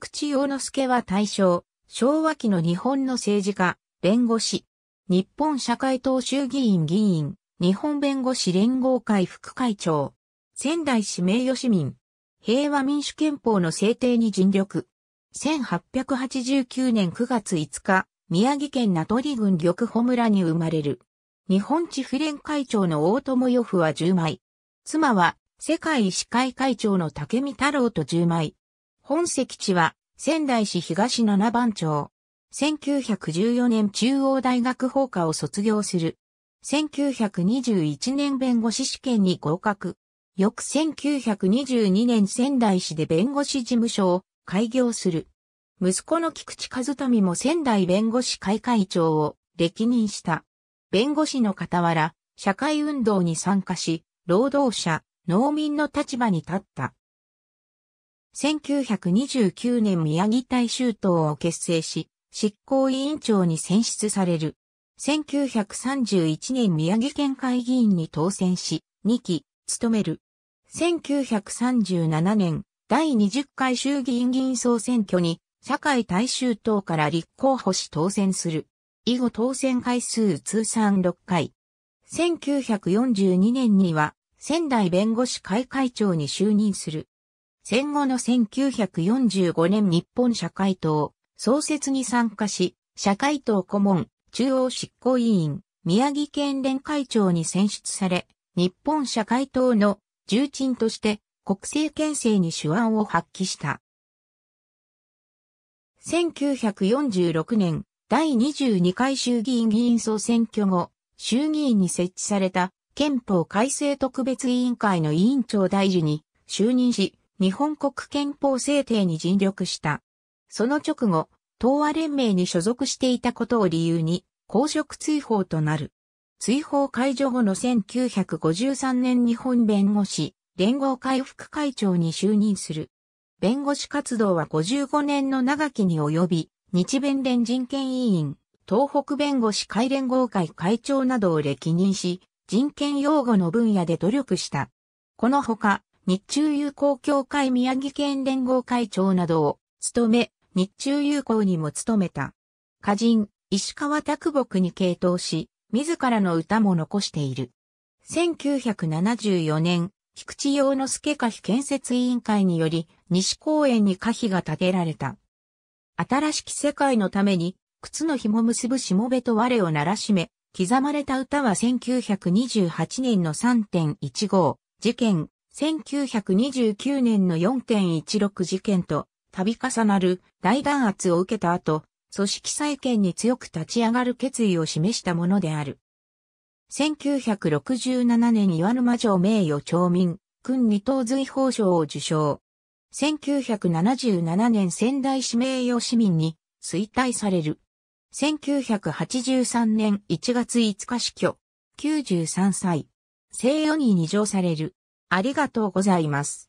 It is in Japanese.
菊池洋之助は大正、昭和期の日本の政治家、弁護士、日本社会党衆議院議員、日本弁護士連合会副会長、仙台市名誉市民、平和民主憲法の制定に尽力。1889年9月5日、宮城県名取郡玉穂村に生まれる。日本地府連会長の大友予夫は10枚。妻は世界医師会会長の竹見太郎と10枚。本籍地は仙台市東七番町。1914年中央大学法科を卒業する。1921年弁護士試験に合格。翌1922年仙台市で弁護士事務所を開業する。息子の菊池和民も仙台弁護士会会長を歴任した。弁護士の傍ら、社会運動に参加し、労働者、農民の立場に立った。1929年宮城大衆党を結成し、執行委員長に選出される。1931年宮城県会議員に当選し、2期、務める。1937年、第20回衆議院議員総選挙に、社会大衆党から立候補し当選する。以後当選回数通算6回。1942年には、仙台弁護士会会長に就任する。戦後の1945年日本社会党、創設に参加し、社会党顧問、中央執行委員、宮城県連会長に選出され、日本社会党の重鎮として国政憲政に手腕を発揮した。1946年、第22回衆議院議員総選挙後、衆議院に設置された憲法改正特別委員会の委員長大事に就任し、日本国憲法制定に尽力した。その直後、東亜連盟に所属していたことを理由に、公職追放となる。追放解除後の1953年日本弁護士、連合会副会長に就任する。弁護士活動は55年の長きに及び、日弁連人権委員、東北弁護士会連合会会長などを歴任し、人権擁護の分野で努力した。このほか、日中友好協会宮城県連合会長などを務め、日中友好にも務めた。歌人、石川拓木に傾倒し、自らの歌も残している。1974年、菊池洋之助歌碑建設委員会により、西公園に歌碑が建てられた。新しき世界のために、靴の紐結ぶしもべと我を鳴らしめ、刻まれた歌は1928年の3.15事件、1929年の4.16事件と度重なる大弾圧を受けた後、組織再建に強く立ち上がる決意を示したものである。1967年岩沼城名誉町民、君二等随法賞を受賞。1977年仙台市名誉市民に衰退される。1983年1月5日死去。93歳。西洋に二乗される。ありがとうございます。